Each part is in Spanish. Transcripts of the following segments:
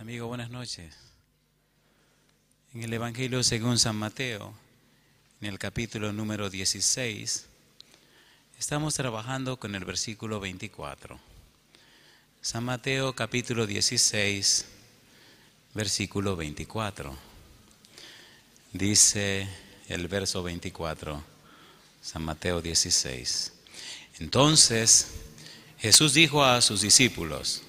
amigos, buenas noches. En el Evangelio según San Mateo, en el capítulo número 16, estamos trabajando con el versículo 24. San Mateo capítulo 16, versículo 24. Dice el verso 24, San Mateo 16. Entonces Jesús dijo a sus discípulos,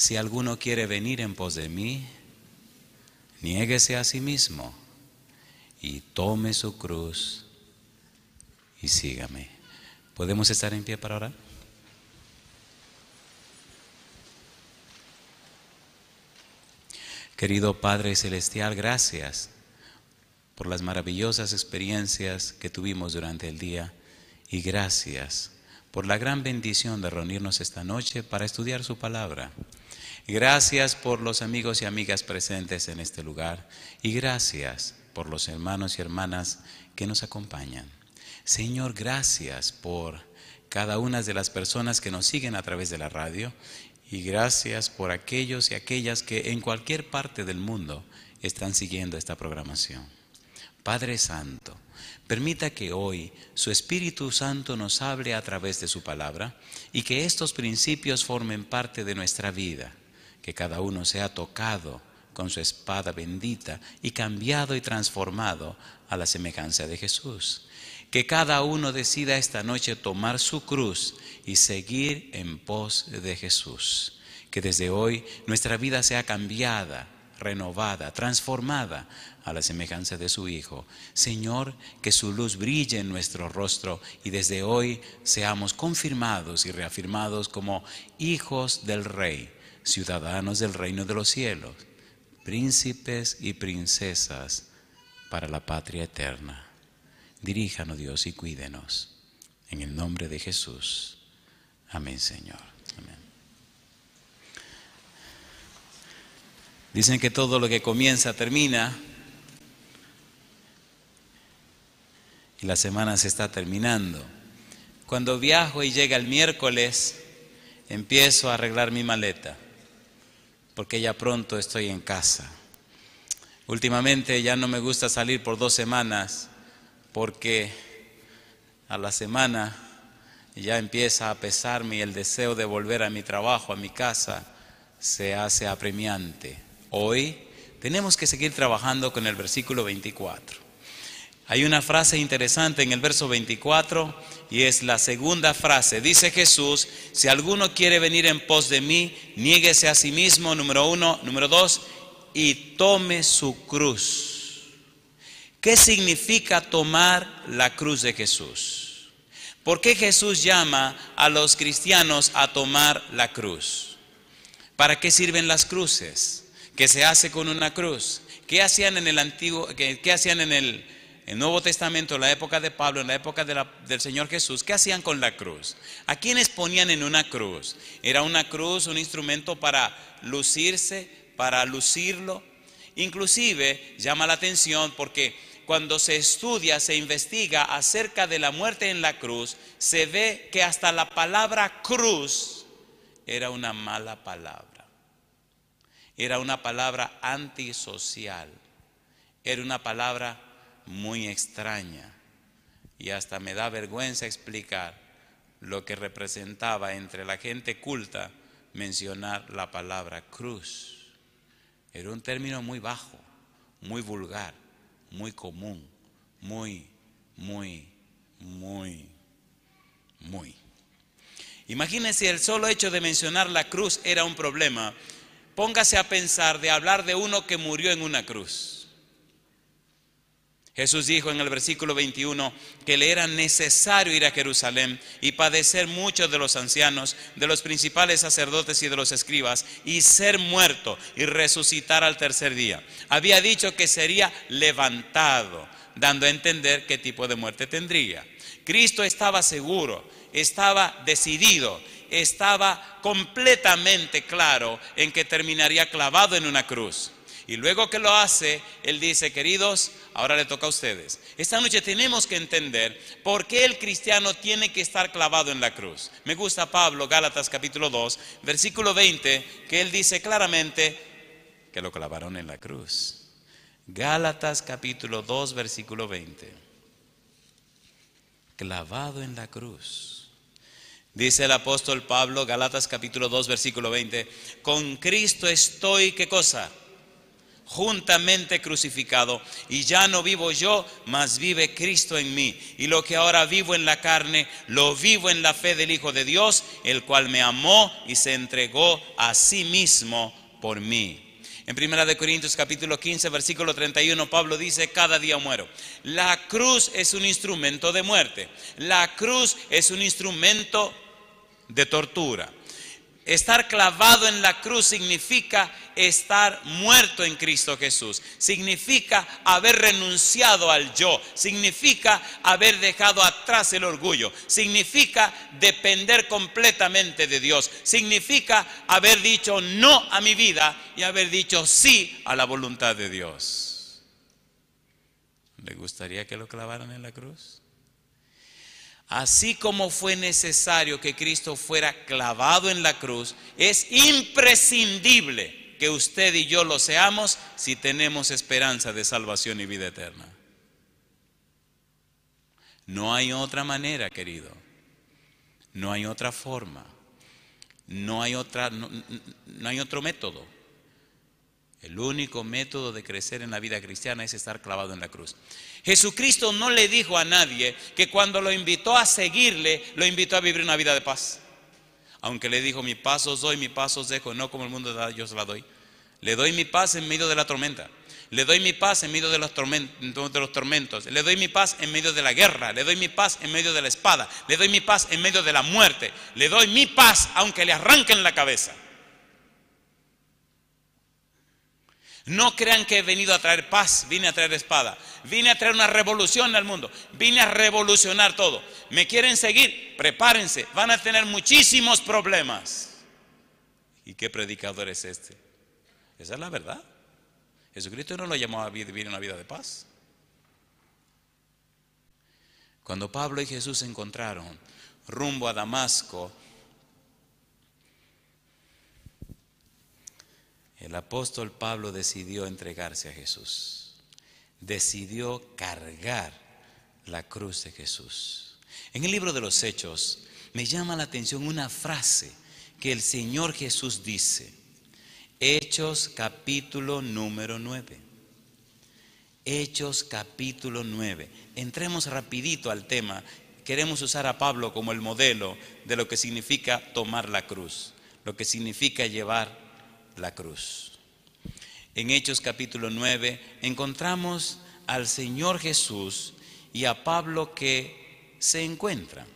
si alguno quiere venir en pos de mí, niéguese a sí mismo y tome su cruz y sígame. ¿Podemos estar en pie para orar? Querido Padre Celestial, gracias por las maravillosas experiencias que tuvimos durante el día y gracias por la gran bendición de reunirnos esta noche para estudiar su palabra. Gracias por los amigos y amigas presentes en este lugar y gracias por los hermanos y hermanas que nos acompañan. Señor, gracias por cada una de las personas que nos siguen a través de la radio y gracias por aquellos y aquellas que en cualquier parte del mundo están siguiendo esta programación. Padre Santo, permita que hoy su Espíritu Santo nos hable a través de su palabra y que estos principios formen parte de nuestra vida que cada uno sea tocado con su espada bendita y cambiado y transformado a la semejanza de Jesús. Que cada uno decida esta noche tomar su cruz y seguir en pos de Jesús. Que desde hoy nuestra vida sea cambiada, renovada, transformada a la semejanza de su Hijo. Señor, que su luz brille en nuestro rostro y desde hoy seamos confirmados y reafirmados como hijos del Rey ciudadanos del reino de los cielos, príncipes y princesas para la patria eterna. Diríjanos Dios y cuídenos. En el nombre de Jesús. Amén, Señor. Dicen que todo lo que comienza termina. Y la semana se está terminando. Cuando viajo y llega el miércoles, empiezo a arreglar mi maleta porque ya pronto estoy en casa. Últimamente ya no me gusta salir por dos semanas porque a la semana ya empieza a pesarme y el deseo de volver a mi trabajo, a mi casa, se hace apremiante. Hoy tenemos que seguir trabajando con el versículo 24. Hay una frase interesante en el verso 24 y es la segunda frase. Dice Jesús, si alguno quiere venir en pos de mí, niéguese a sí mismo, número uno, número dos, y tome su cruz. ¿Qué significa tomar la cruz de Jesús? ¿Por qué Jesús llama a los cristianos a tomar la cruz? ¿Para qué sirven las cruces? ¿Qué se hace con una cruz? ¿Qué hacían en el antiguo, qué, hacían en el el Nuevo Testamento, en la época de Pablo, en la época del Señor Jesús, ¿qué hacían con la cruz? ¿A quiénes ponían en una cruz? Era una cruz, un instrumento para lucirse, para lucirlo. Inclusive llama la atención porque cuando se estudia, se investiga acerca de la muerte en la cruz, se ve que hasta la palabra cruz era una mala palabra. Era una palabra antisocial. Era una palabra muy extraña y hasta me da vergüenza explicar lo que representaba entre la gente culta mencionar la palabra cruz. Era un término muy bajo, muy vulgar, muy común, muy, muy, muy, muy. Imagínense el solo hecho de mencionar la cruz era un problema. Póngase a pensar de hablar de uno que murió en una cruz. Jesús dijo en el versículo 21 que le era necesario ir a Jerusalén y padecer muchos de los ancianos, de los principales sacerdotes y de los escribas, y ser muerto y resucitar al tercer día. Había dicho que sería levantado, dando a entender qué tipo de muerte tendría. Cristo estaba seguro, estaba decidido, estaba completamente claro en que terminaría clavado en una cruz. Y luego que lo hace, él dice, queridos, ahora le toca a ustedes. Esta noche tenemos que entender por qué el cristiano tiene que estar clavado en la cruz. Me gusta Pablo, Gálatas capítulo 2, versículo 20, que él dice claramente que lo clavaron en la cruz. Gálatas capítulo 2, versículo 20. Clavado en la cruz. Dice el apóstol Pablo, Gálatas, capítulo 2, versículo 20, con Cristo estoy, ¿qué cosa? juntamente crucificado. Y ya no vivo yo, mas vive Cristo en mí. Y lo que ahora vivo en la carne, lo vivo en la fe del Hijo de Dios, el cual me amó y se entregó a sí mismo por mí. En Primera de Corintios capítulo 15, versículo 31, Pablo dice, cada día muero. La cruz es un instrumento de muerte. La cruz es un instrumento de tortura. Estar clavado en la cruz significa estar muerto en Cristo Jesús. Significa haber renunciado al yo. Significa haber dejado atrás el orgullo. Significa depender completamente de Dios. Significa haber dicho no a mi vida y haber dicho sí a la voluntad de Dios. ¿Le gustaría que lo clavaran en la cruz? Así como fue necesario que Cristo fuera clavado en la cruz, es imprescindible que usted y yo lo seamos si tenemos esperanza de salvación y vida eterna. No hay otra manera, querido. No hay otra forma. No hay, otra, hay otro método. El único método de crecer en la vida cristiana es estar clavado en la cruz. Jesucristo no le dijo a nadie que cuando lo invitó a seguirle, lo invitó a vivir una vida de paz. Aunque le dijo, mi paz os doy, mi paz os dejo, no como el mundo da, yo os la doy. Le doy mi paz en medio de la tormenta. Le doy mi paz en medio de los, de los, tormentos. Le doy mi paz en medio de la guerra. Le doy mi paz en medio de la espada. Le doy mi paz en medio de la muerte. Le doy mi paz aunque le arranquen la cabeza. No crean que he venido a traer paz, vine a traer espada, vine a traer una revolución al mundo, vine a revolucionar todo. ¿Me quieren seguir? Prepárense, van a tener muchísimos problemas. ¿Y qué predicador es este? Esa es la verdad. Jesucristo no lo llamó a vivir una vida de paz. Cuando Pablo y Jesús se encontraron rumbo a Damasco, El apóstol Pablo decidió entregarse a Jesús. Decidió cargar la cruz de Jesús. En el libro de los Hechos me llama la atención una frase que el Señor Jesús dice. Hechos capítulo número 9. Hechos capítulo 9. Entremos rapidito al tema. Queremos usar a Pablo como el modelo de lo que significa tomar la cruz, lo que significa llevar la cruz. En Hechos capítulo 9 encontramos al Señor Jesús y a Pablo que se encuentran.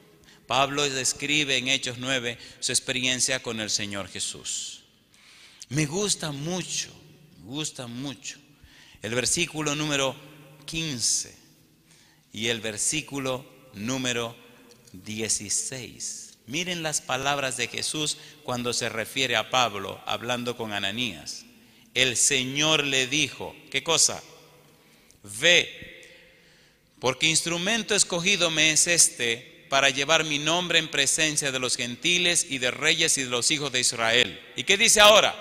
Pablo describe en Hechos 9 su experiencia con el Señor Jesús. Me gusta mucho, me gusta mucho el versículo número 15 y el versículo número 16. Miren las palabras de Jesús cuando se refiere a Pablo hablando con Ananías. El Señor le dijo, ¿qué cosa? Ve, porque instrumento escogido me es este para llevar mi nombre en presencia de los gentiles y de reyes y de los hijos de Israel. ¿Y qué dice ahora?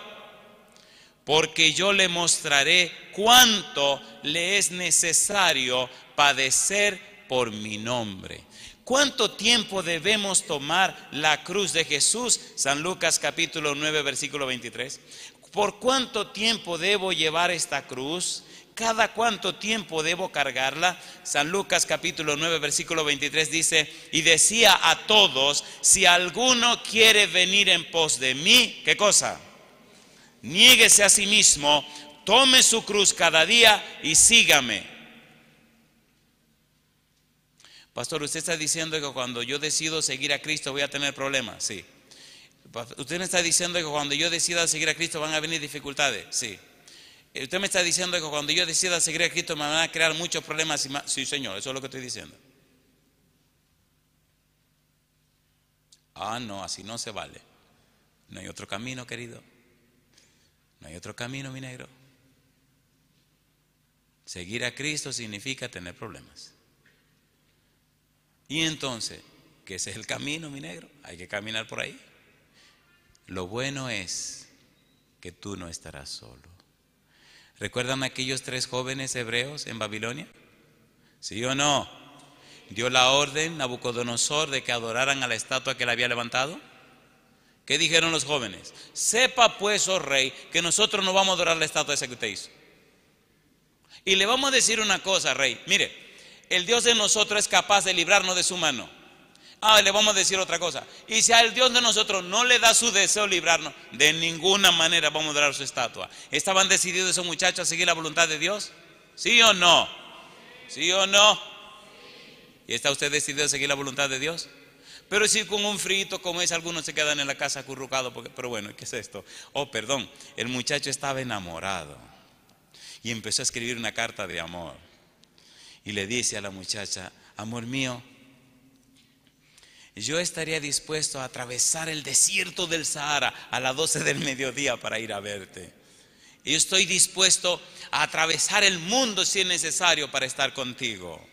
Porque yo le mostraré cuánto le es necesario padecer por mi nombre. ¿Cuánto tiempo debemos tomar la cruz de Jesús? San Lucas capítulo 9, versículo 23. ¿Por cuánto tiempo debo llevar esta cruz? ¿Cada cuánto tiempo debo cargarla? San Lucas capítulo 9, versículo 23 dice, y decía a todos, si alguno quiere venir en pos de mí, ¿qué cosa? Niéguese a sí mismo, tome su cruz cada día y sígame. Pastor, usted está diciendo que cuando yo decido seguir a Cristo voy a tener problemas. Sí. Usted me está diciendo que cuando yo decida seguir a Cristo van a venir dificultades. Sí. Usted me está diciendo que cuando yo decida seguir a Cristo me van a crear muchos problemas. Sí, Señor, eso es lo que estoy diciendo. Ah, no, así no se vale. No hay otro camino, querido. No hay otro camino, mi negro. Seguir a Cristo significa tener problemas. Y entonces, que ese es el camino, mi negro, hay que caminar por ahí. Lo bueno es que tú no estarás solo. ¿Recuerdan aquellos tres jóvenes hebreos en Babilonia? ¿Sí o no? Dio la orden Nabucodonosor de que adoraran a la estatua que le había levantado. ¿Qué dijeron los jóvenes? Sepa pues, oh rey, que nosotros no vamos a adorar la estatua esa que usted hizo. Y le vamos a decir una cosa, rey. Mire, el Dios de nosotros es capaz de librarnos de su mano. Ah, le vamos a decir otra cosa. Y si al Dios de nosotros no le da su deseo librarnos, de ninguna manera vamos a dar su estatua. ¿Estaban decididos esos muchachos a seguir la voluntad de Dios? ¿Sí o no? ¿Sí o no? ¿Y está usted decidido a seguir la voluntad de Dios? Pero si con un frito como es, algunos se quedan en la casa acurrucados. pero bueno, ¿qué es esto? Oh, perdón, el muchacho estaba enamorado y empezó a escribir una carta de amor y le dice a la muchacha, amor mío, yo estaría dispuesto a atravesar el desierto del Sahara a las 12 del mediodía para ir a verte. Y estoy dispuesto a atravesar el mundo si es necesario para estar contigo.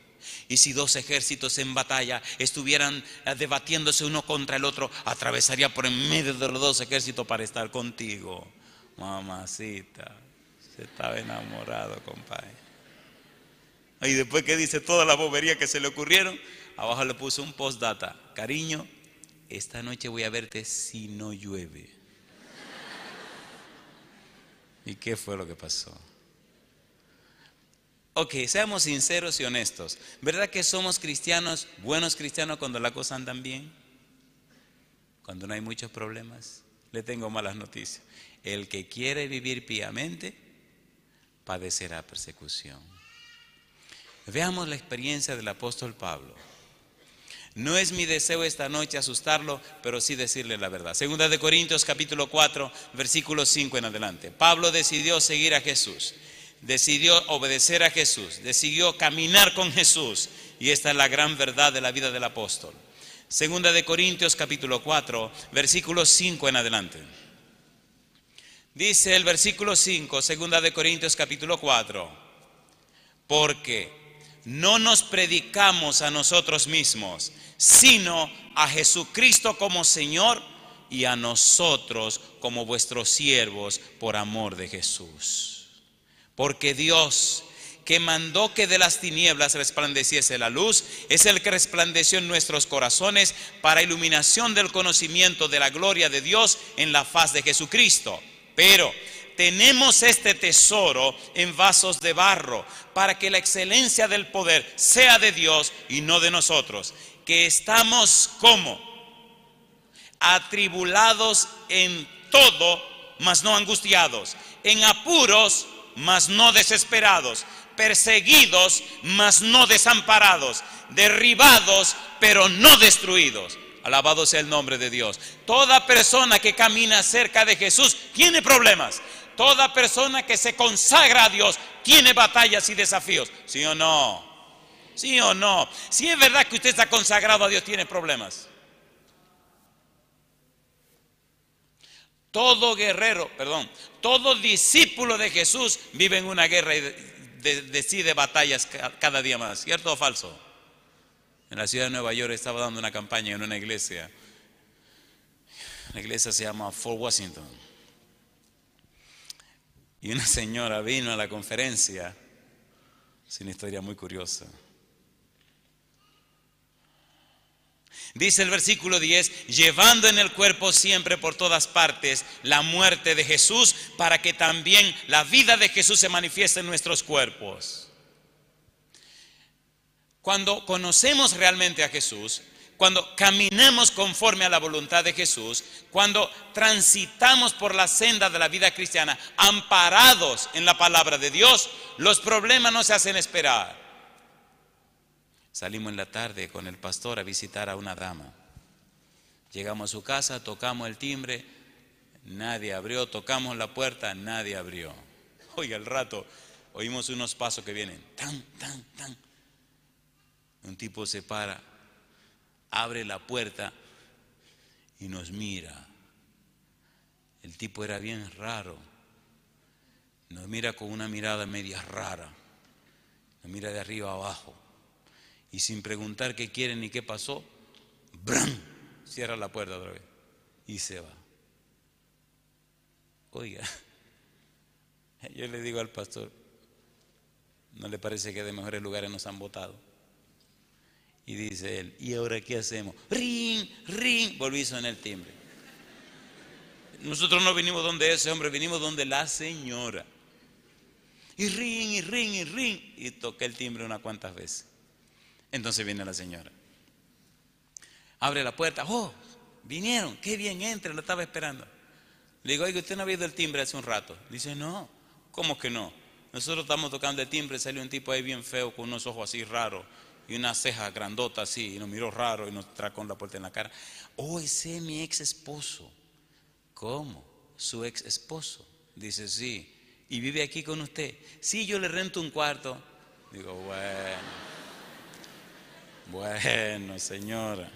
Y si dos ejércitos en batalla estuvieran eh, debatiéndose uno contra el otro, atravesaría por en medio de los dos ejércitos para estar contigo. Mamacita, se estaba enamorado, compadre. Y después que dice toda la bobería que se le ocurrieron, abajo le puso un postdata. Cariño, esta noche voy a verte si no llueve. ¿Y qué fue lo que pasó? Ok, seamos sinceros y honestos. ¿Verdad que somos cristianos, buenos cristianos, cuando las cosas andan bien? Cuando no hay muchos problemas. Le tengo malas noticias. El que quiere vivir piamente padecerá persecución. Veamos la experiencia del apóstol Pablo. No es mi deseo esta noche asustarlo, pero sí decirle la verdad. Segunda de Corintios capítulo 4, versículo 5 en adelante. Pablo decidió seguir a Jesús, decidió obedecer a Jesús, decidió caminar con Jesús. Y esta es la gran verdad de la vida del apóstol. Segunda de Corintios capítulo 4, versículo 5 en adelante. Dice el versículo 5, segunda de Corintios capítulo 4, porque no nos predicamos a nosotros mismos, sino a Jesucristo como Señor y a nosotros como vuestros siervos por amor de Jesús. Porque Dios que mandó que de las tinieblas resplandeciese la luz, es el que resplandeció en nuestros corazones para iluminación del conocimiento de la gloria de Dios en la faz de Jesucristo. Pero tenemos este tesoro en vasos de barro, para que la excelencia del poder sea de Dios y no de nosotros, que estamos como atribulados en todo, mas no angustiados, en apuros, mas no desesperados, perseguidos, mas no desamparados, derribados, pero no destruidos. Alabado sea el nombre de Dios. Toda persona que camina cerca de Jesús tiene problemas, Toda persona que se consagra a Dios tiene batallas y desafíos. ¿Sí o no? ¿Sí o no? Si es verdad que usted está consagrado a Dios, tiene problemas. Todo guerrero, perdón, todo discípulo de Jesús vive en una guerra y decide batallas cada día más, ¿cierto o falso? En la ciudad de Nueva York estaba dando una campaña en una iglesia. La iglesia se llama Fort Washington. Y una señora vino a la conferencia, es una historia muy curiosa. Dice el versículo 10, llevando en el cuerpo siempre por todas partes la muerte de Jesús, para que también la vida de Jesús se manifieste en nuestros cuerpos. Cuando conocemos realmente a Jesús, cuando caminamos conforme a la voluntad de Jesús, cuando transitamos por la senda de la vida cristiana, amparados en la palabra de Dios, los problemas no se hacen esperar. Salimos en la tarde con el pastor a visitar a una dama. Llegamos a su casa, tocamos el timbre, nadie abrió, tocamos la puerta, nadie abrió. Hoy al rato oímos unos pasos que vienen, tan, tan, tan. Un tipo se para, abre la puerta y nos mira. El tipo era bien raro. Nos mira con una mirada media rara. Nos mira de arriba a abajo. Y sin preguntar qué quieren ni qué pasó, ¡bram! Cierra la puerta otra vez. Y se va. Oiga, yo le digo al pastor, ¿no le parece que de mejores lugares nos han votado? Y dice él, ¿y ahora qué hacemos? Ring, ring, volví a el timbre. Nosotros no vinimos donde ese hombre, vinimos donde la señora. Y ring, y ring, y ring. Y toqué el timbre unas cuantas veces. Entonces viene la señora. Abre la puerta. ¡Oh! Vinieron. ¡Qué bien! Entra, lo estaba esperando. Le digo, oiga, ¿usted no ha visto el timbre hace un rato? Dice, no. ¿Cómo que no? Nosotros estamos tocando el timbre, salió un tipo ahí bien feo con unos ojos así raros y una ceja grandota así, y nos miró raro y nos trajo la puerta en la cara. Oh, ese mi ex esposo. ¿Cómo? Su ex esposo. Dice, sí. ¿Y vive aquí con usted? Sí, yo le rento un cuarto. Digo, bueno. Bueno, señora.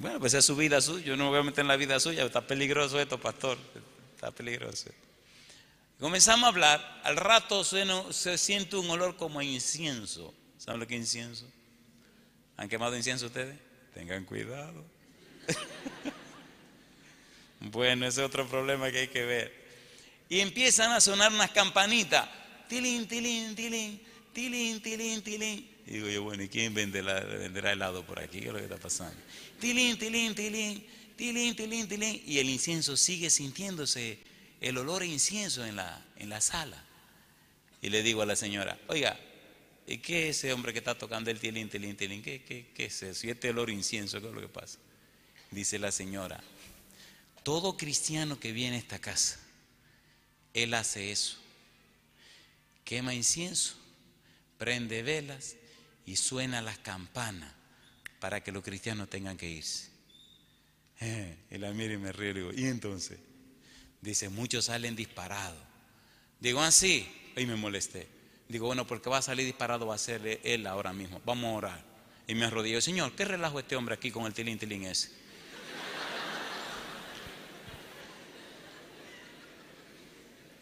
Bueno, pues es su vida suya. Yo no me voy a meter en la vida suya. Está peligroso esto, pastor. Está peligroso. Comenzamos a hablar. Al rato se siente un olor como a incienso. ¿Saben lo que es incienso? ¿Han quemado incienso ustedes? Tengan cuidado. bueno, ese es otro problema que hay que ver. Y empiezan a sonar unas campanitas. Tilín, tilín, tilín, tilín, tilín, tilín. Y digo yo, bueno, ¿y quién venderá, helado por aquí? ¿Qué es lo que está pasando? Tilín, tilín, tilín, tilín, tilín, tilín. Y el incienso sigue sintiéndose el olor a incienso en la, en la sala. Y le digo a la señora, oiga, ¿Y qué es ese hombre que está tocando el tilín, tilín, tilín? ¿Qué, qué, es eso? Y este olor incienso, ¿qué es lo que pasa? Dice la señora, todo cristiano que viene a esta casa, él hace eso. Quema incienso, prende velas y suena las campanas para que los cristianos tengan que irse. Eh, y la mira y me río y entonces? Dice, muchos salen disparados. Digo, así, ¿ah, sí, y me molesté. Digo, bueno, porque va a salir disparado va a ser él ahora mismo. Vamos a orar. Y me arrodillo, Señor, ¿qué relajo este hombre aquí con el tilín tilín ese?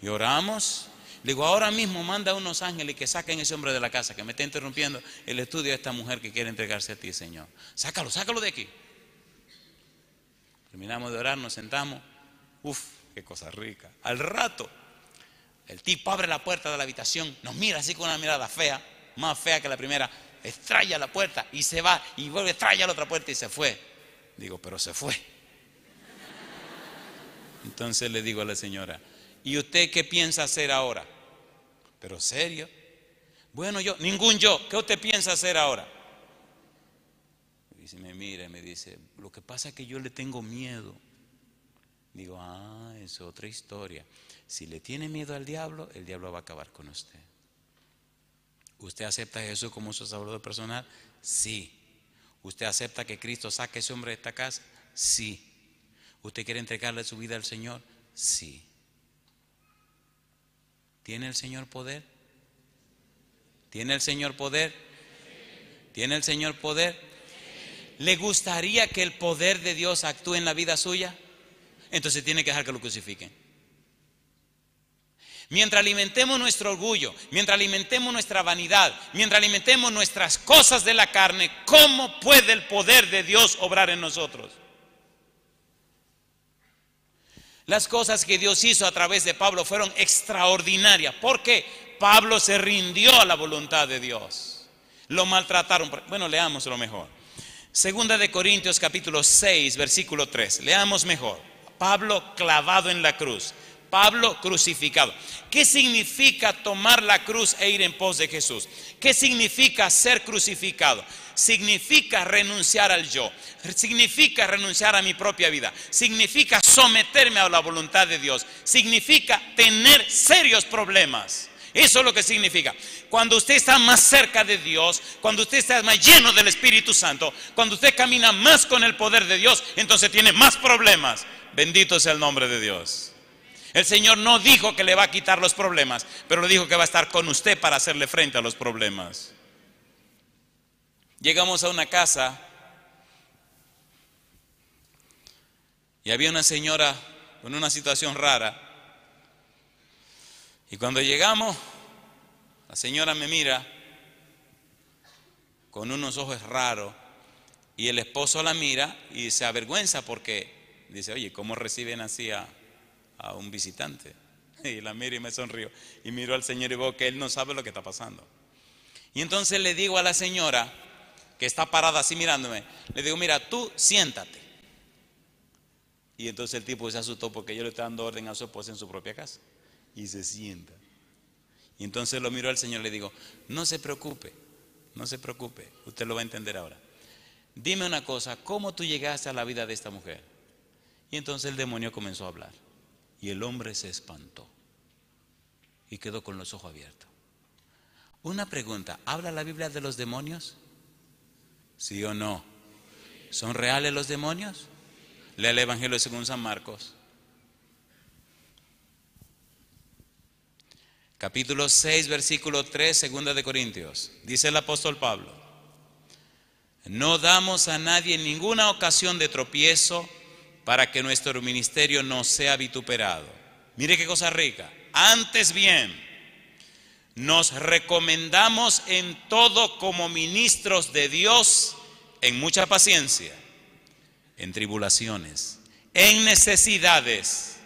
Y oramos. Digo, ahora mismo manda a unos ángeles que saquen ese hombre de la casa, que me está interrumpiendo el estudio de esta mujer que quiere entregarse a ti, Señor. Sácalo, sácalo de aquí. Terminamos de orar, nos sentamos. Uf, qué cosa rica. Al rato el tipo abre la puerta de la habitación, nos mira así con una mirada fea, más fea que la primera, estralla la puerta y se va y vuelve, estralla la otra puerta y se fue. Digo, pero se fue. Entonces le digo a la señora, ¿y usted qué piensa hacer ahora? Pero serio. Bueno, yo, ningún yo, ¿qué usted piensa hacer ahora? Y se me mira y me dice, lo que pasa es que yo le tengo miedo. Digo, ah, es otra historia. Si le tiene miedo al diablo, el diablo va a acabar con usted. ¿Usted acepta a Jesús como su salvador personal? Sí. ¿Usted acepta que Cristo saque a ese hombre de esta casa? Sí. ¿Usted quiere entregarle su vida al Señor? Sí. ¿Tiene el Señor poder? ¿Tiene el Señor poder? ¿Tiene el Señor poder? ¿Le gustaría que el poder de Dios actúe en la vida suya? entonces tiene que dejar que lo crucifiquen. Mientras alimentemos nuestro orgullo, mientras alimentemos nuestra vanidad, mientras alimentemos nuestras cosas de la carne, ¿cómo puede el poder de Dios obrar en nosotros? Las cosas que Dios hizo a través de Pablo fueron extraordinarias. porque Pablo se rindió a la voluntad de Dios. Lo maltrataron. Bueno, leamos lo mejor. Segunda de Corintios capítulo 6, versículo 3. Leamos mejor. Pablo clavado en la cruz, Pablo crucificado. ¿Qué significa tomar la cruz e ir en pos de Jesús? ¿Qué significa ser crucificado? Significa renunciar al yo, significa renunciar a mi propia vida, significa someterme a la voluntad de Dios, significa tener serios problemas. Eso es lo que significa. Cuando usted está más cerca de Dios, cuando usted está más lleno del Espíritu Santo, cuando usted camina más con el poder de Dios, entonces tiene más problemas. Bendito sea el nombre de Dios. El Señor no dijo que le va a quitar los problemas, pero le dijo que va a estar con usted para hacerle frente a los problemas. Llegamos a una casa y había una señora con una situación rara y cuando llegamos, la señora me mira con unos ojos raros y el esposo la mira y se avergüenza porque dice, oye, ¿cómo reciben así a, a un visitante? Y la mira y me sonrió Y miro al señor y veo que él no sabe lo que está pasando. Y entonces le digo a la señora, que está parada así mirándome, le digo, mira, tú siéntate. Y entonces el tipo se asustó porque yo le estaba dando orden a su esposa en su propia casa y se sienta. Y entonces lo miro al Señor y le digo, no se preocupe, no se preocupe, usted lo va a entender ahora. Dime una cosa, ¿cómo tú llegaste a la vida de esta mujer? Y entonces el demonio comenzó a hablar. Y el hombre se espantó y quedó con los ojos abiertos. Una pregunta, ¿habla la Biblia de los demonios? ¿Sí o no? ¿Son reales los demonios? Lea el Evangelio según San Marcos. capítulo 6, versículo 3, segunda de Corintios. Dice el apóstol Pablo, no damos a nadie ninguna ocasión de tropiezo para que nuestro ministerio no sea vituperado. Mire qué cosa rica. Antes bien, nos recomendamos en todo como ministros de Dios en mucha paciencia, en tribulaciones, en necesidades,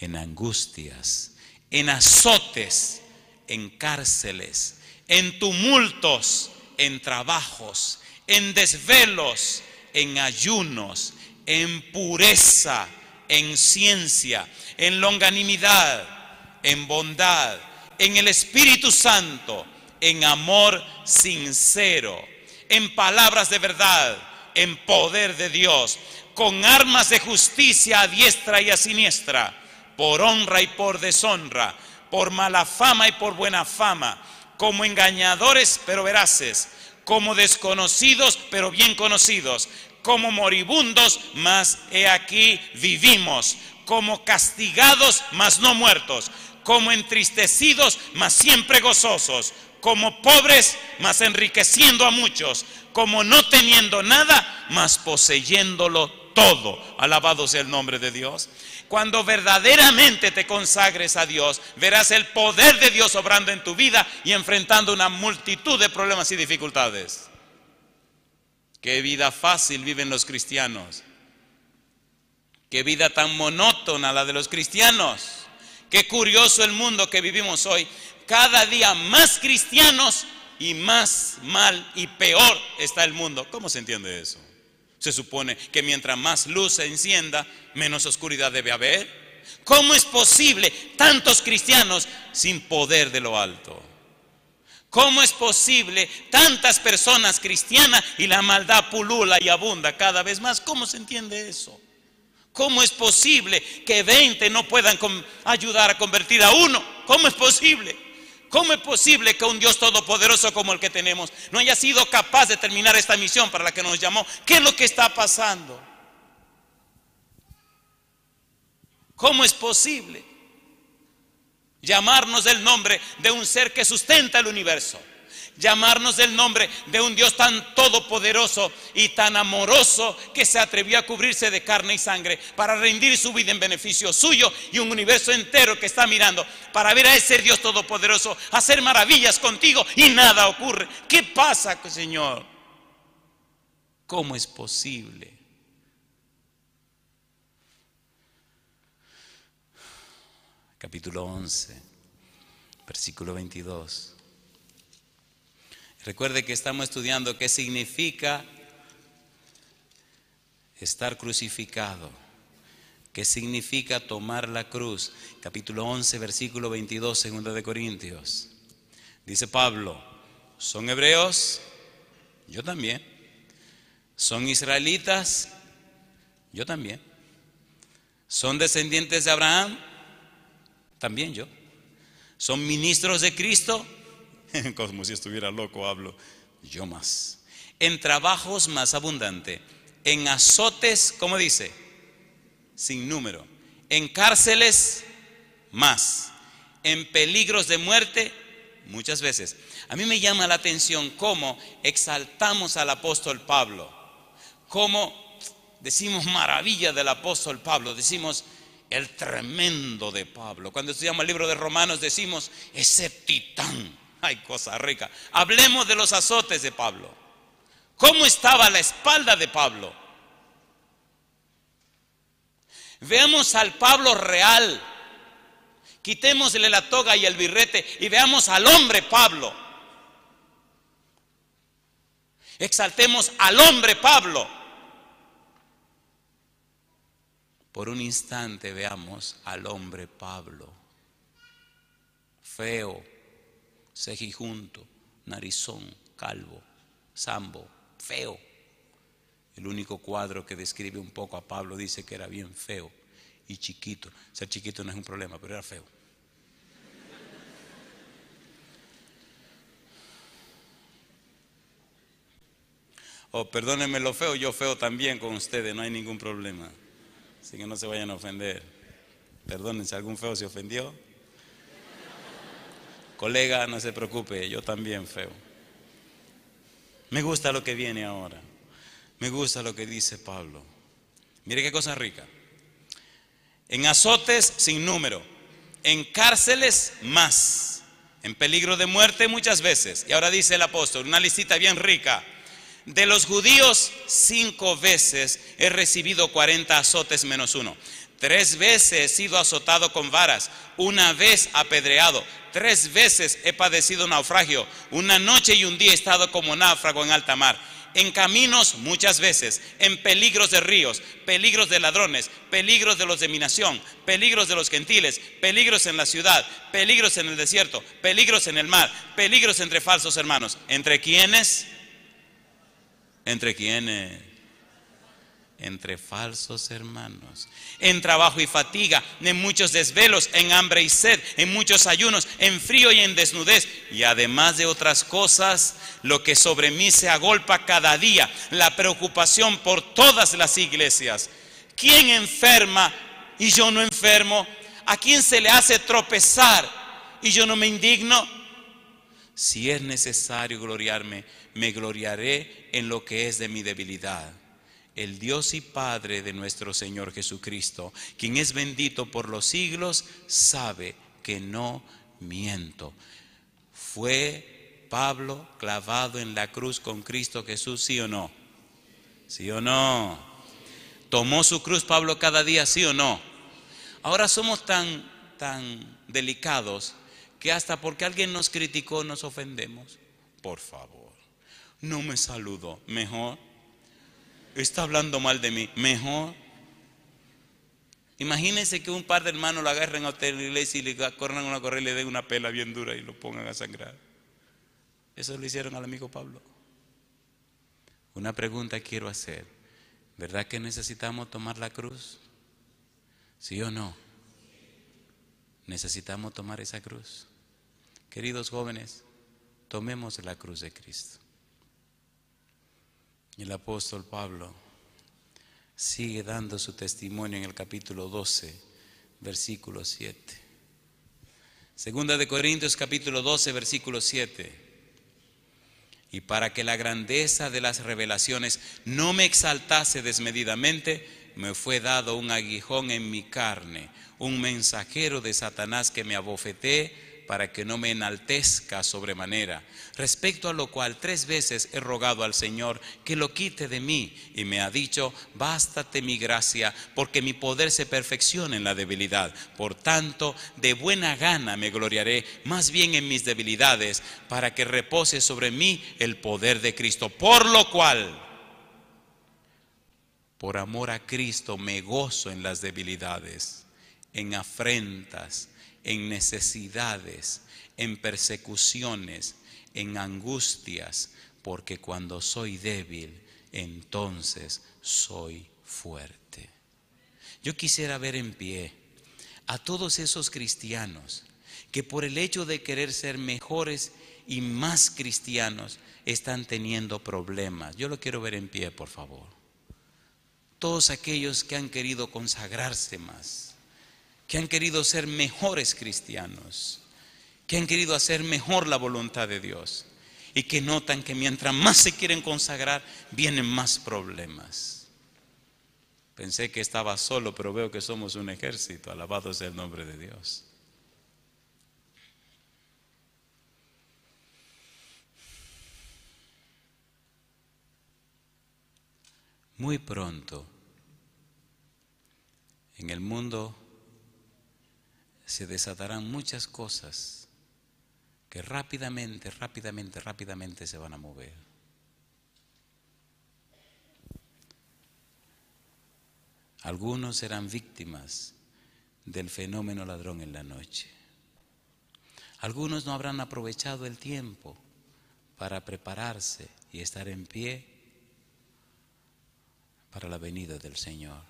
en angustias en azotes, en cárceles, en tumultos, en trabajos, en desvelos, en ayunos, en pureza, en ciencia, en longanimidad, en bondad, en el Espíritu Santo, en amor sincero, en palabras de verdad, en poder de Dios, con armas de justicia a diestra y a siniestra por honra y por deshonra, por mala fama y por buena fama, como engañadores pero veraces, como desconocidos pero bien conocidos, como moribundos, mas he aquí vivimos, como castigados, mas no muertos, como entristecidos, mas siempre gozosos, como pobres, mas enriqueciendo a muchos, como no teniendo nada, mas poseyéndolo todo. Alabado sea el nombre de Dios. Cuando verdaderamente te consagres a Dios, verás el poder de Dios obrando en tu vida y enfrentando una multitud de problemas y dificultades. Qué vida fácil viven los cristianos. Qué vida tan monótona la de los cristianos. Qué curioso el mundo que vivimos hoy. Cada día más cristianos y más mal y peor está el mundo. ¿Cómo se entiende eso? Se supone que mientras más luz se encienda, menos oscuridad debe haber. ¿Cómo es posible tantos cristianos sin poder de lo alto? ¿Cómo es posible tantas personas cristianas y la maldad pulula y abunda cada vez más? ¿Cómo se entiende eso? ¿Cómo es posible que 20 no puedan ayudar a convertir a uno? ¿Cómo es posible? ¿Cómo es posible que un Dios todopoderoso como el que tenemos no haya sido capaz de terminar esta misión para la que nos llamó? ¿Qué es lo que está pasando? ¿Cómo es posible llamarnos el nombre de un ser que sustenta el universo? llamarnos el nombre de un Dios tan todopoderoso y tan amoroso que se atrevió a cubrirse de carne y sangre para rendir su vida en beneficio suyo y un universo entero que está mirando para ver a ese Dios todopoderoso hacer maravillas contigo y nada ocurre. ¿Qué pasa, Señor? ¿Cómo es posible? Capítulo 11, versículo 22. Recuerde que estamos estudiando qué significa estar crucificado, qué significa tomar la cruz. Capítulo 11, versículo 22, segunda de Corintios. Dice Pablo, ¿son hebreos? Yo también. ¿Son israelitas? Yo también. ¿Son descendientes de Abraham? También yo. ¿Son ministros de Cristo? como si estuviera loco hablo, yo más. En trabajos más abundante, en azotes, como dice, sin número, en cárceles más, en peligros de muerte muchas veces. A mí me llama la atención cómo exaltamos al apóstol Pablo, cómo decimos maravilla del apóstol Pablo, decimos el tremendo de Pablo. Cuando estudiamos el libro de Romanos decimos ese titán Ay, cosa rica. Hablemos de los azotes de Pablo. ¿Cómo estaba la espalda de Pablo? Veamos al Pablo real. Quitémosle la toga y el birrete y veamos al hombre Pablo. Exaltemos al hombre Pablo. Por un instante veamos al hombre Pablo. Feo, junto, narizón, calvo, sambo, feo. El único cuadro que describe un poco a Pablo dice que era bien feo y chiquito. Ser chiquito no es un problema, pero era feo. Oh, perdónenme lo feo, yo feo también con ustedes, no hay ningún problema. Así que no se vayan a ofender. Perdónense, algún feo se ofendió. Colega, no se preocupe, yo también feo. Me gusta lo que viene ahora. Me gusta lo que dice Pablo. Mire qué cosa rica. En azotes sin número, en cárceles más, en peligro de muerte muchas veces. Y ahora dice el apóstol, una listita bien rica. De los judíos, cinco veces he recibido 40 azotes menos uno. Tres veces he sido azotado con varas, una vez apedreado, tres veces he padecido naufragio, una noche y un día he estado como náufrago en alta mar. En caminos muchas veces, en peligros de ríos, peligros de ladrones, peligros de los de mi nación, peligros de los gentiles, peligros en la ciudad, peligros en el desierto, peligros en el mar, peligros entre falsos hermanos. ¿Entre quiénes? ¿Entre quiénes? entre falsos hermanos, en trabajo y fatiga, en muchos desvelos, en hambre y sed, en muchos ayunos, en frío y en desnudez, y además de otras cosas, lo que sobre mí se agolpa cada día, la preocupación por todas las iglesias. ¿Quién enferma y yo no enfermo? ¿A quién se le hace tropezar y yo no me indigno? Si es necesario gloriarme, me gloriaré en lo que es de mi debilidad el Dios y Padre de nuestro Señor Jesucristo, quien es bendito por los siglos, sabe que no miento. ¿Fue Pablo clavado en la cruz con Cristo Jesús, sí o no? ¿Sí o no? ¿Tomó su cruz Pablo cada día, sí o no? Ahora somos tan, tan delicados que hasta porque alguien nos criticó nos ofendemos. Por favor, no me saludo. Mejor está hablando mal de mí. Mejor. Imagínense que un par de hermanos lo agarren a usted en la iglesia y le corran una correa y le den una pela bien dura y lo pongan a sangrar. Eso lo hicieron al amigo Pablo. Una pregunta quiero hacer. ¿Verdad que necesitamos tomar la cruz? ¿Sí o no? Necesitamos tomar esa cruz. Queridos jóvenes, tomemos la cruz de Cristo el apóstol Pablo sigue dando su testimonio en el capítulo 12, versículo 7. Segunda de Corintios capítulo 12, versículo 7 y para que la grandeza de las revelaciones no me exaltase desmedidamente, me fue dado un aguijón en mi carne, un mensajero de Satanás que me abofeté para que no me enaltezca sobremanera, respecto a lo cual tres veces he rogado al Señor que lo quite de mí, y me ha dicho, bástate mi gracia, porque mi poder se perfecciona en la debilidad. Por tanto, de buena gana me gloriaré más bien en mis debilidades, para que repose sobre mí el poder de Cristo. Por lo cual... Por amor a Cristo me gozo en las debilidades, en afrentas, en necesidades, en persecuciones, en angustias, porque cuando soy débil, entonces soy fuerte. Yo quisiera ver en pie a todos esos cristianos que por el hecho de querer ser mejores y más cristianos están teniendo problemas. Yo lo quiero ver en pie, por favor. Todos aquellos que han querido consagrarse más que han querido ser mejores cristianos, que han querido hacer mejor la voluntad de Dios y que notan que mientras más se quieren consagrar, vienen más problemas. Pensé que estaba solo, pero veo que somos un ejército, alabado sea el nombre de Dios. Muy pronto, en el mundo se desatarán muchas cosas que rápidamente, rápidamente, rápidamente se van a mover. Algunos serán víctimas del fenómeno ladrón en la noche. Algunos no habrán aprovechado el tiempo para prepararse y estar en pie para la venida del Señor.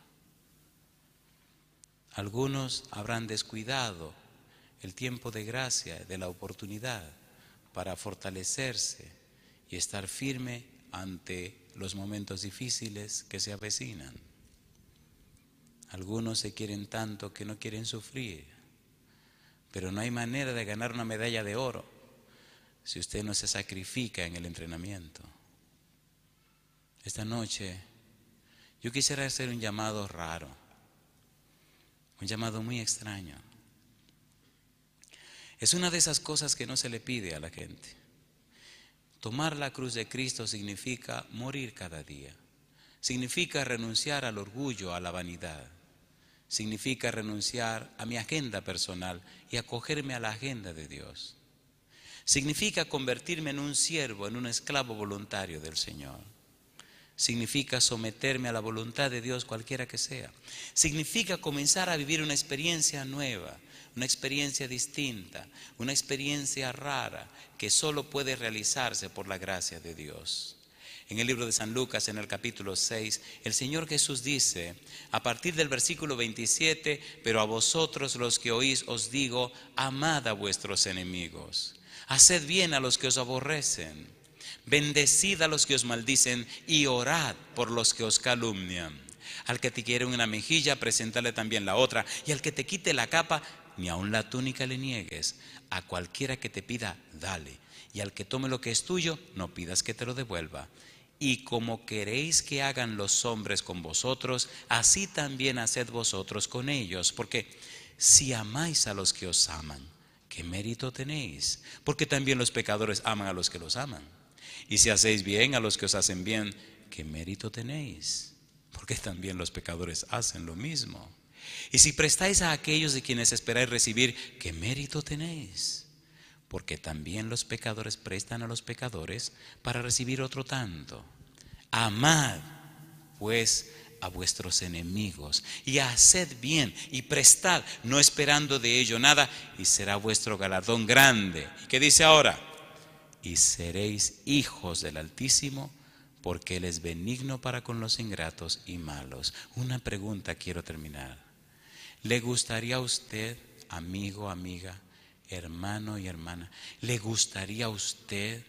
Algunos habrán descuidado el tiempo de gracia, de la oportunidad para fortalecerse y estar firme ante los momentos difíciles que se avecinan. Algunos se quieren tanto que no quieren sufrir, pero no hay manera de ganar una medalla de oro si usted no se sacrifica en el entrenamiento. Esta noche yo quisiera hacer un llamado raro un llamado muy extraño. Es una de esas cosas que no se le pide a la gente. Tomar la cruz de Cristo significa morir cada día. Significa renunciar al orgullo, a la vanidad. Significa renunciar a mi agenda personal y acogerme a la agenda de Dios. Significa convertirme en un siervo, en un esclavo voluntario del Señor significa someterme a la voluntad de Dios cualquiera que sea. Significa comenzar a vivir una experiencia nueva, una experiencia distinta, una experiencia rara que solo puede realizarse por la gracia de Dios. En el libro de San Lucas, en el capítulo 6, el Señor Jesús dice, a partir del versículo 27, pero a vosotros los que oís os digo, amad a vuestros enemigos, haced bien a los que os aborrecen Bendecid a los que os maldicen y orad por los que os calumnian. Al que te quiere una mejilla, preséntale también la otra. Y al que te quite la capa, ni aun la túnica le niegues. A cualquiera que te pida, dale. Y al que tome lo que es tuyo, no pidas que te lo devuelva. Y como queréis que hagan los hombres con vosotros, así también haced vosotros con ellos. Porque si amáis a los que os aman, ¿qué mérito tenéis? Porque también los pecadores aman a los que los aman. Y si hacéis bien a los que os hacen bien, ¿qué mérito tenéis? Porque también los pecadores hacen lo mismo. Y si prestáis a aquellos de quienes esperáis recibir, ¿qué mérito tenéis? Porque también los pecadores prestan a los pecadores para recibir otro tanto. Amad, pues, a vuestros enemigos y haced bien y prestad, no esperando de ello nada, y será vuestro galardón grande. qué dice ahora? y seréis hijos del Altísimo, porque Él es benigno para con los ingratos y malos. Una pregunta quiero terminar. ¿Le gustaría a usted, amigo, amiga, hermano y hermana, le gustaría a usted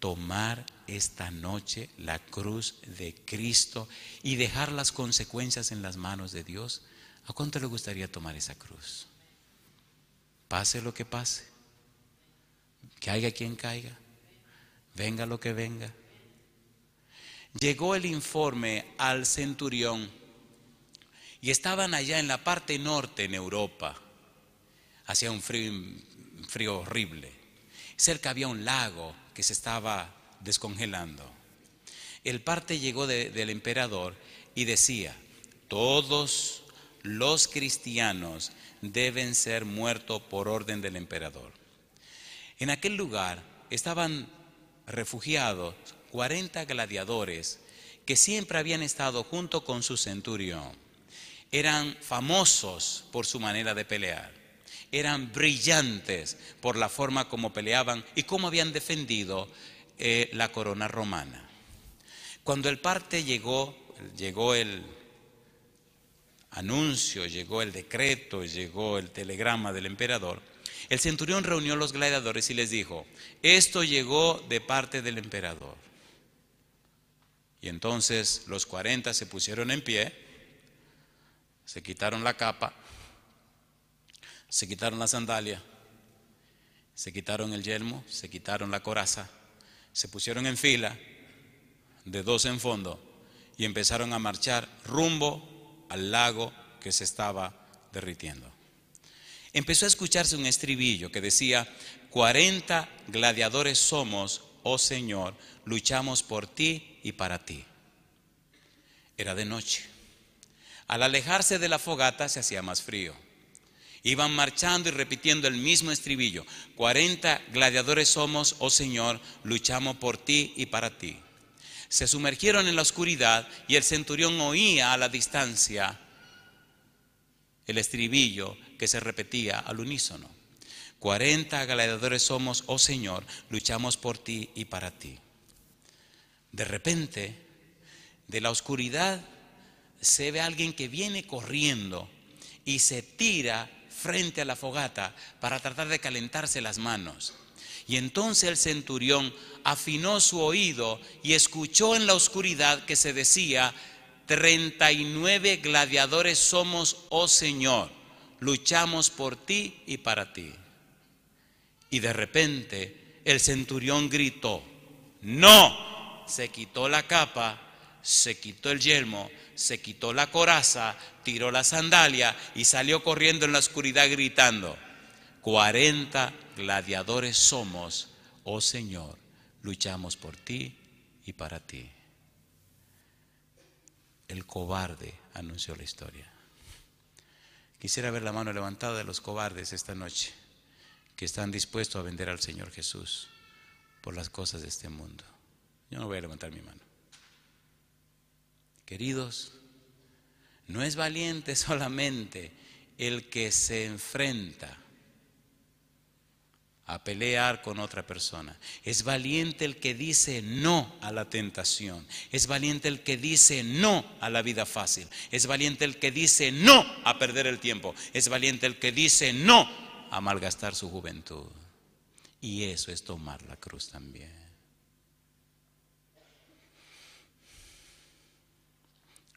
tomar esta noche la cruz de Cristo y dejar las consecuencias en las manos de Dios? ¿A cuánto le gustaría tomar esa cruz? Pase lo que pase, caiga quien caiga venga lo que venga. Llegó el informe al centurión y estaban allá en la parte norte en Europa. Hacía un frío, horrible. Cerca había un lago que se estaba descongelando. El parte llegó del emperador y decía, todos los cristianos deben ser muertos por orden del emperador. En aquel lugar estaban refugiados 40 gladiadores que siempre habían estado junto con su centurión. Eran famosos por su manera de pelear. Eran brillantes por la forma como peleaban y cómo habían defendido eh, la corona romana. Cuando el parte llegó, llegó el anuncio, llegó el decreto, llegó el telegrama del emperador, el centurión reunió a los gladiadores y les dijo, esto llegó de parte del emperador. Y entonces los 40 se pusieron en pie, se quitaron la capa, se quitaron la sandalia, se quitaron el yelmo, se quitaron la coraza, se pusieron en fila, de dos en fondo, y empezaron a marchar rumbo al lago que se estaba derritiendo empezó a escucharse un estribillo que decía, 40 gladiadores somos, oh Señor, luchamos por ti y para ti. Era de noche. Al alejarse de la fogata se hacía más frío. Iban marchando y repitiendo el mismo estribillo. 40 gladiadores somos, oh Señor, luchamos por ti y para ti. Se sumergieron en la oscuridad y el centurión oía a la distancia el estribillo que se repetía al unísono. 40 gladiadores somos, oh Señor, luchamos por ti y para ti. De repente, de la oscuridad se ve alguien que viene corriendo y se tira frente a la fogata para tratar de calentarse las manos. Y entonces el centurión afinó su oído y escuchó en la oscuridad que se decía, 39 gladiadores somos, oh Señor luchamos por ti y para ti. Y de repente el centurión gritó, no, se quitó la capa, se quitó el yelmo, se quitó la coraza, tiró la sandalia y salió corriendo en la oscuridad gritando, 40 gladiadores somos, oh Señor, luchamos por ti y para ti. El cobarde anunció la historia. Quisiera ver la mano levantada de los cobardes esta noche, que están dispuestos a vender al Señor Jesús por las cosas de este mundo. Yo no voy a levantar mi mano. Queridos, no es valiente solamente el que se enfrenta a pelear con otra persona. Es valiente el que dice no a la tentación. Es valiente el que dice no a la vida fácil. Es valiente el que dice no a perder el tiempo. Es valiente el que dice no a malgastar su juventud. Y eso es tomar la cruz también.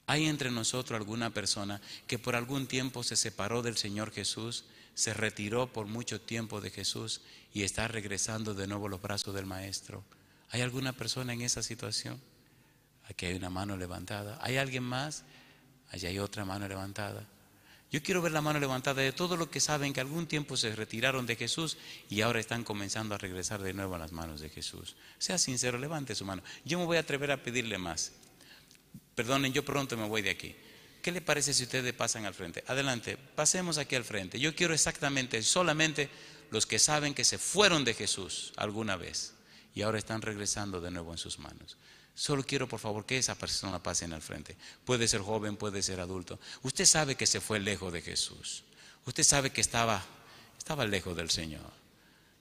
¿Hay entre nosotros alguna persona que por algún tiempo se separó del Señor Jesús se retiró por mucho tiempo de Jesús y está regresando de nuevo a los brazos del Maestro. ¿Hay alguna persona en esa situación? Aquí hay una mano levantada. ¿Hay alguien más? Allá hay otra mano levantada. Yo quiero ver la mano levantada de todos los que saben que algún tiempo se retiraron de Jesús y ahora están comenzando a regresar de nuevo a las manos de Jesús. Sea sincero, levante su mano. Yo me voy a atrever a pedirle más. Perdonen, yo pronto me voy de aquí. ¿Qué le parece si ustedes pasan al frente? Adelante, pasemos aquí al frente. Yo quiero exactamente, solamente los que saben que se fueron de Jesús alguna vez y ahora están regresando de nuevo en sus manos. Solo quiero, por favor, que esa persona pase en al frente. Puede ser joven, puede ser adulto. Usted sabe que se fue lejos de Jesús. Usted sabe que estaba, estaba lejos del Señor.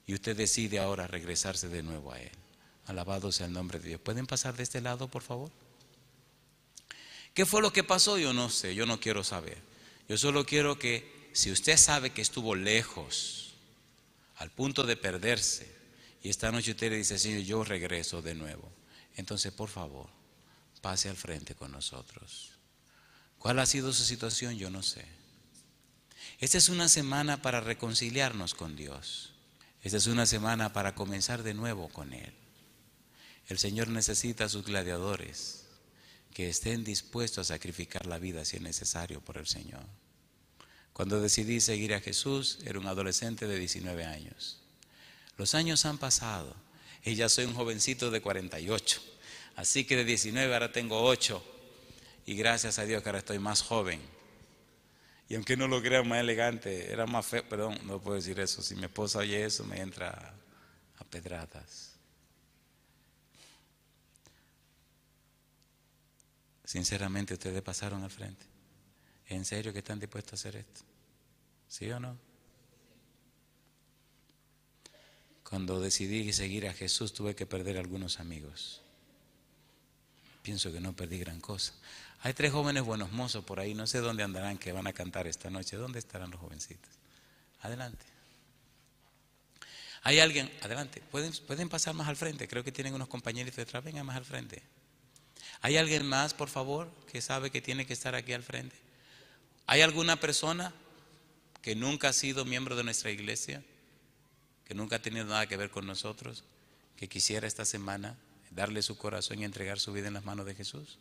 Y usted decide ahora regresarse de nuevo a Él. Alabado sea el nombre de Dios. ¿Pueden pasar de este lado, por favor? ¿Qué fue lo que pasó? Yo no sé, yo no quiero saber. Yo solo quiero que si usted sabe que estuvo lejos, al punto de perderse, y esta noche usted le dice, Señor, yo regreso de nuevo, entonces por favor, pase al frente con nosotros. ¿Cuál ha sido su situación? Yo no sé. Esta es una semana para reconciliarnos con Dios. Esta es una semana para comenzar de nuevo con Él. El Señor necesita a sus gladiadores que estén dispuestos a sacrificar la vida si es necesario por el Señor. Cuando decidí seguir a Jesús, era un adolescente de 19 años. Los años han pasado y ya soy un jovencito de 48. Así que de 19 ahora tengo 8. Y gracias a Dios que ahora estoy más joven. Y aunque no lo crea más elegante, era más feo, perdón, no puedo decir eso. Si mi esposa oye eso, me entra a pedradas. Sinceramente, ustedes pasaron al frente. ¿En serio que están dispuestos a hacer esto? ¿Sí o no? Cuando decidí seguir a Jesús tuve que perder algunos amigos. Pienso que no perdí gran cosa. Hay tres jóvenes buenos mozos por ahí, no sé dónde andarán que van a cantar esta noche. ¿Dónde estarán los jovencitos? Adelante. ¿Hay alguien? Adelante. ¿Pueden, pueden pasar más al frente. Creo que tienen unos compañeros detrás. Vengan más al frente. ¿Hay alguien más, por favor, que sabe que tiene que estar aquí al frente? ¿Hay alguna persona que nunca ha sido miembro de nuestra iglesia, que nunca ha tenido nada que ver con nosotros, que quisiera esta semana darle su corazón y entregar su vida en las manos de Jesús?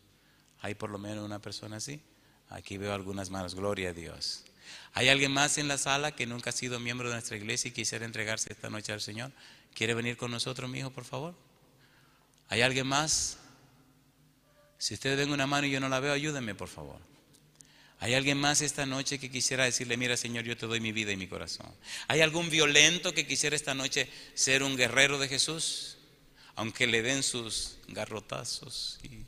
¿Hay por lo menos una persona así? Aquí veo algunas manos, gloria a Dios. ¿Hay alguien más en la sala que nunca ha sido miembro de nuestra iglesia y quisiera entregarse esta noche al Señor? ¿Quiere venir con nosotros, mi hijo, por favor? ¿Hay alguien más? Si usted ve una mano y yo no la veo, ayúdenme, por favor. ¿Hay alguien más esta noche que quisiera decirle, mira Señor, yo te doy mi vida y mi corazón? ¿Hay algún violento que quisiera esta noche ser un guerrero de Jesús? Aunque le den sus garrotazos y,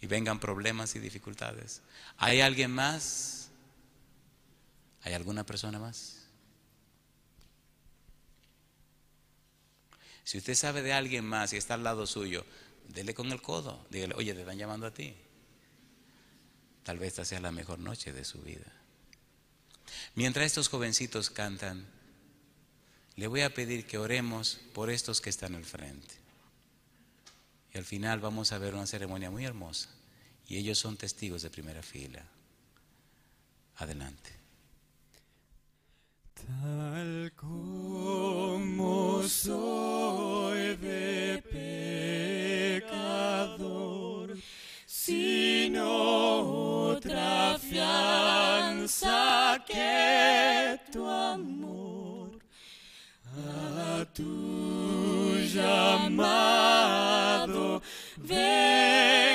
y vengan problemas y dificultades. ¿Hay alguien más? ¿Hay alguna persona más? Si usted sabe de alguien más y está al lado suyo, dele con el codo, dígale, oye, te están llamando a ti. Tal vez esta sea la mejor noche de su vida. Mientras estos jovencitos cantan, le voy a pedir que oremos por estos que están al frente. Y al final vamos a ver una ceremonia muy hermosa. Y ellos son testigos de primera fila. Adelante. Tal como soy de pecador, sino otra fianza que tu amor a tu llamado. Ven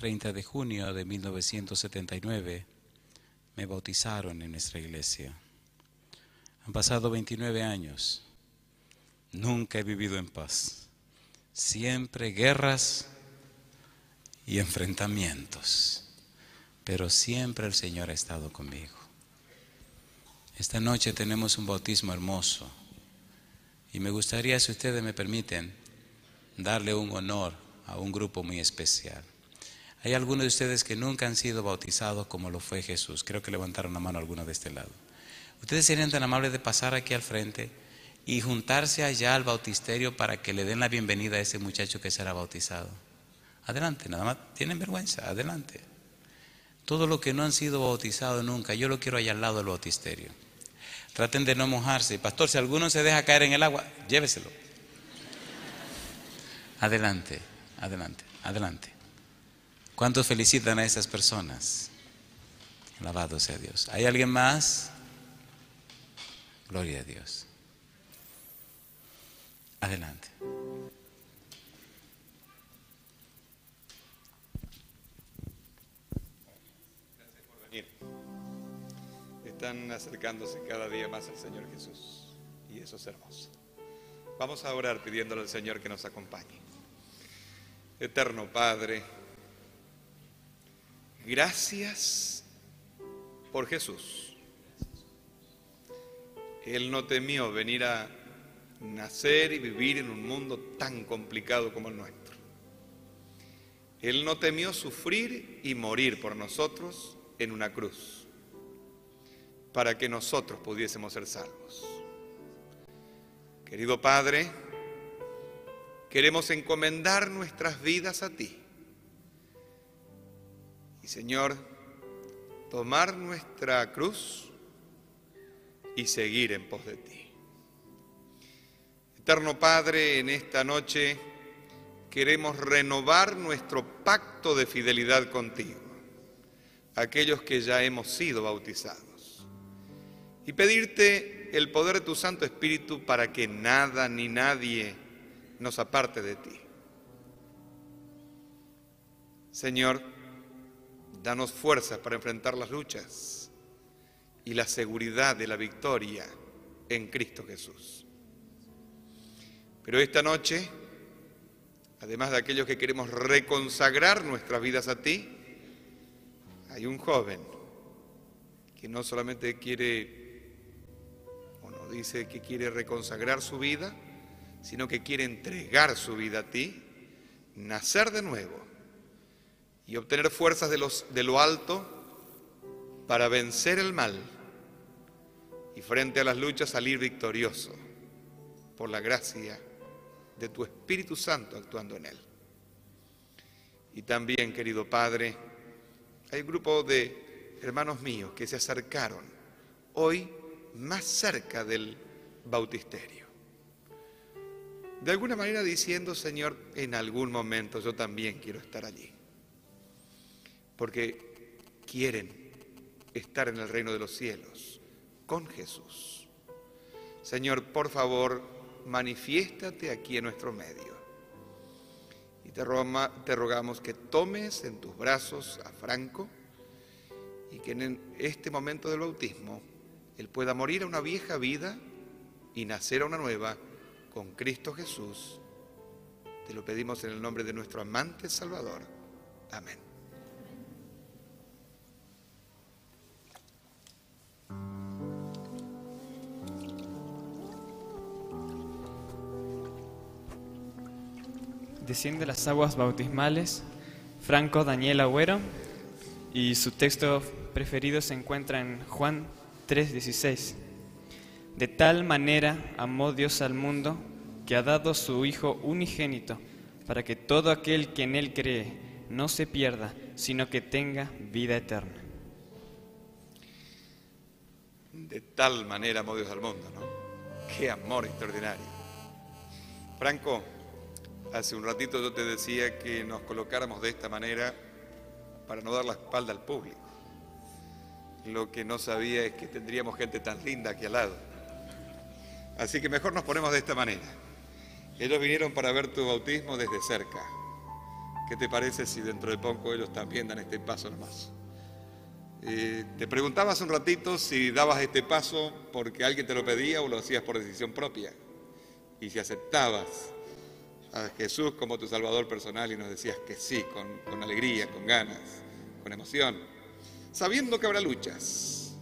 30 de junio de 1979 me bautizaron en nuestra iglesia. Han pasado 29 años. Nunca he vivido en paz. Siempre guerras y enfrentamientos. Pero siempre el Señor ha estado conmigo. Esta noche tenemos un bautismo hermoso. Y me gustaría, si ustedes me permiten, darle un honor a un grupo muy especial. Hay algunos de ustedes que nunca han sido bautizados como lo fue Jesús. Creo que levantaron la mano alguno de este lado. Ustedes serían tan amables de pasar aquí al frente y juntarse allá al bautisterio para que le den la bienvenida a ese muchacho que será bautizado. Adelante, nada más tienen vergüenza, adelante. Todo lo que no han sido bautizados nunca, yo lo quiero allá al lado del bautisterio. Traten de no mojarse. Pastor, si alguno se deja caer en el agua, lléveselo. Adelante, adelante, adelante. ¿Cuántos felicitan a esas personas? Alabado sea Dios. ¿Hay alguien más? Gloria a Dios. Adelante. Gracias por venir. Están acercándose cada día más al Señor Jesús y eso es hermoso. Vamos a orar pidiéndole al Señor que nos acompañe. Eterno Padre, Gracias por Jesús. Él no temió venir a nacer y vivir en un mundo tan complicado como el nuestro. Él no temió sufrir y morir por nosotros en una cruz, para que nosotros pudiésemos ser salvos. Querido Padre, queremos encomendar nuestras vidas a ti y Señor, tomar nuestra cruz y seguir en pos de ti. Eterno Padre, en esta noche queremos renovar nuestro pacto de fidelidad contigo, aquellos que ya hemos sido bautizados, y pedirte el poder de tu Santo Espíritu para que nada ni nadie nos aparte de ti. Señor, Danos fuerzas para enfrentar las luchas y la seguridad de la victoria en Cristo Jesús. Pero esta noche, además de aquellos que queremos reconsagrar nuestras vidas a ti, hay un joven que no solamente quiere, o no dice que quiere reconsagrar su vida, sino que quiere entregar su vida a ti, nacer de nuevo y obtener fuerzas de, los, de lo alto para vencer el mal y frente a las luchas salir victorioso por la gracia de tu Espíritu Santo actuando en él. Y también, querido Padre, hay un grupo de hermanos míos que se acercaron hoy más cerca del bautisterio. De alguna manera diciendo, Señor, en algún momento yo también quiero estar allí porque quieren estar en el reino de los cielos con Jesús. Señor, por favor, manifiéstate aquí en nuestro medio. Y te, te rogamos que tomes en tus brazos a Franco y que en este momento del bautismo él pueda morir a una vieja vida y nacer a una nueva con Cristo Jesús. Te lo pedimos en el nombre de nuestro amante Salvador. Amén. desciende las aguas bautismales, Franco Daniel Agüero, y su texto preferido se encuentra en Juan 3:16. De tal manera amó Dios al mundo que ha dado su Hijo unigénito, para que todo aquel que en Él cree no se pierda, sino que tenga vida eterna. De tal manera amó Dios al mundo, ¿no? Qué amor extraordinario. Franco, Hace un ratito yo te decía que nos colocáramos de esta manera para no dar la espalda al público. Lo que no sabía es que tendríamos gente tan linda aquí al lado. Así que mejor nos ponemos de esta manera. Ellos vinieron para ver tu bautismo desde cerca. ¿Qué te parece si dentro de poco ellos también dan este paso nomás? Eh, te preguntabas un ratito si dabas este paso porque alguien te lo pedía o lo hacías por decisión propia. Y si aceptabas a Jesús como tu Salvador personal y nos decías que sí, con, con alegría, con ganas, con emoción, sabiendo que habrá luchas,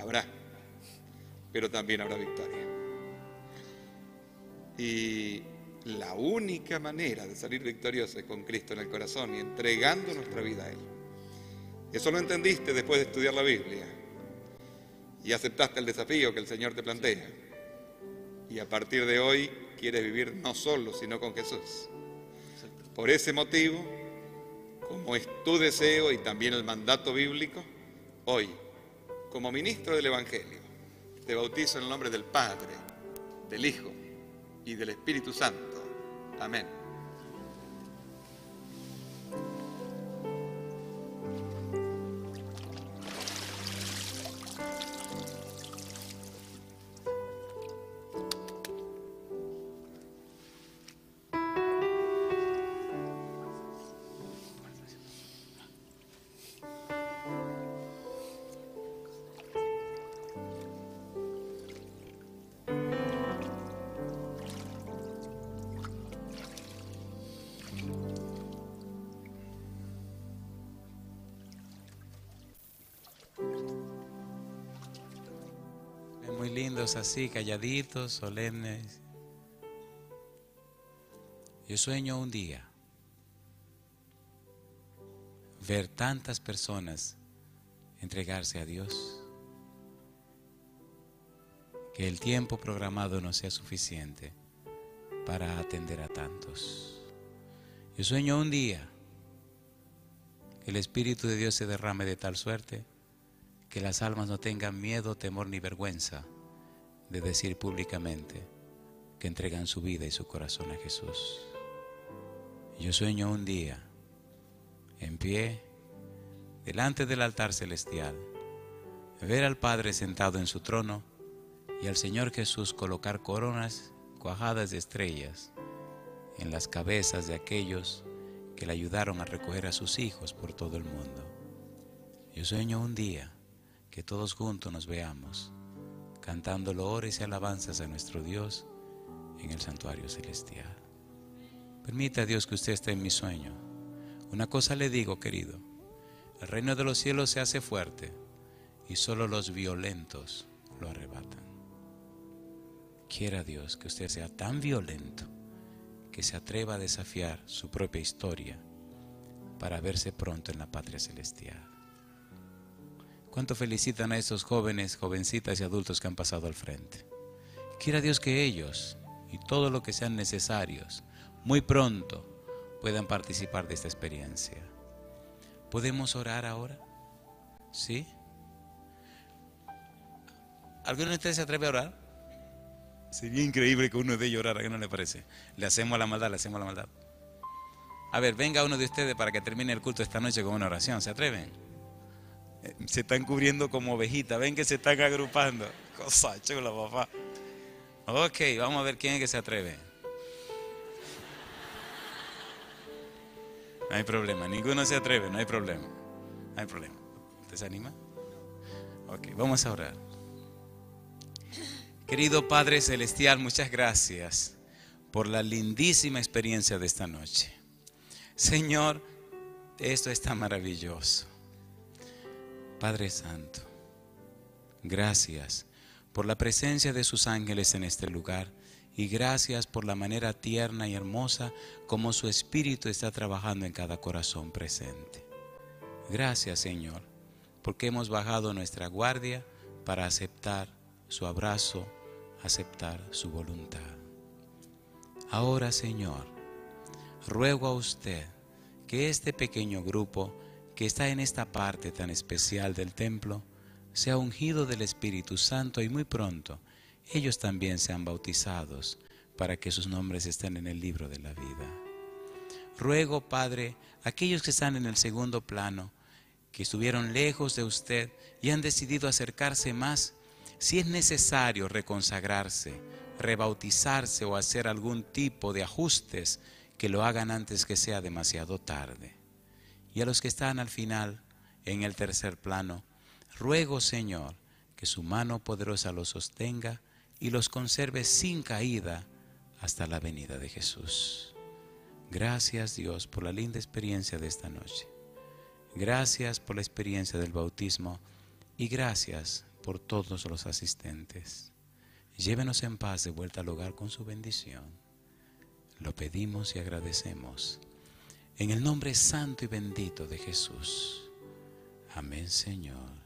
habrá, pero también habrá victoria. Y la única manera de salir victorioso es con Cristo en el corazón y entregando nuestra vida a Él. Eso lo entendiste después de estudiar la Biblia y aceptaste el desafío que el Señor te plantea. Y a partir de hoy quieres vivir no solo, sino con Jesús. Por ese motivo, como es tu deseo y también el mandato bíblico, hoy, como ministro del Evangelio, te bautizo en el nombre del Padre, del Hijo y del Espíritu Santo. Amén. así, calladitos, solemnes. Yo sueño un día ver tantas personas entregarse a Dios, que el tiempo programado no sea suficiente para atender a tantos. Yo sueño un día que el Espíritu de Dios se derrame de tal suerte que las almas no tengan miedo, temor ni vergüenza de decir públicamente que entregan su vida y su corazón a Jesús. Yo sueño un día en pie delante del altar celestial, ver al Padre sentado en su trono y al Señor Jesús colocar coronas cuajadas de estrellas en las cabezas de aquellos que le ayudaron a recoger a sus hijos por todo el mundo. Yo sueño un día que todos juntos nos veamos cantando loores y alabanzas a nuestro Dios en el santuario celestial. Permita a Dios que usted esté en mi sueño. Una cosa le digo, querido, el reino de los cielos se hace fuerte y solo los violentos lo arrebatan. Quiera Dios que usted sea tan violento que se atreva a desafiar su propia historia para verse pronto en la patria celestial. ¿Cuánto felicitan a esos jóvenes, jovencitas y adultos que han pasado al frente? Quiera Dios que ellos y todo lo que sean necesarios muy pronto puedan participar de esta experiencia. ¿Podemos orar ahora? ¿Sí? ¿Alguno de ustedes se atreve a orar? Sería increíble que uno de ellos orara, ¿qué no le parece? Le hacemos la maldad, le hacemos la maldad. A ver, venga uno de ustedes para que termine el culto esta noche con una oración. ¿Se atreven? se están cubriendo como ovejitas. Ven que se están agrupando. Cosa chula, papá. Ok, vamos a ver quién es que se atreve. No hay problema, ninguno se atreve, no hay problema. No hay problema. ¿Te se anima? Ok, vamos a orar. Querido Padre Celestial, muchas gracias por la lindísima experiencia de esta noche. Señor, esto está maravilloso. Padre Santo, gracias por la presencia de sus ángeles en este lugar y gracias por la manera tierna y hermosa como su Espíritu está trabajando en cada corazón presente. Gracias Señor, porque hemos bajado nuestra guardia para aceptar su abrazo, aceptar su voluntad. Ahora Señor, ruego a usted que este pequeño grupo que está en esta parte tan especial del templo sea ungido del Espíritu Santo y muy pronto ellos también sean bautizados para que sus nombres estén en el libro de la vida. Ruego, Padre, aquellos que están en el segundo plano, que estuvieron lejos de usted y han decidido acercarse más, si es necesario reconsagrarse, rebautizarse o hacer algún tipo de ajustes, que lo hagan antes que sea demasiado tarde y a los que están al final en el tercer plano. Ruego, Señor, que su mano poderosa los sostenga y los conserve sin caída hasta la venida de Jesús. Gracias Dios por la linda experiencia de esta noche. Gracias por la experiencia del bautismo y gracias por todos los asistentes. Llévenos en paz de vuelta al hogar con su bendición. Lo pedimos y agradecemos en el nombre santo y bendito de Jesús. Amén, Señor.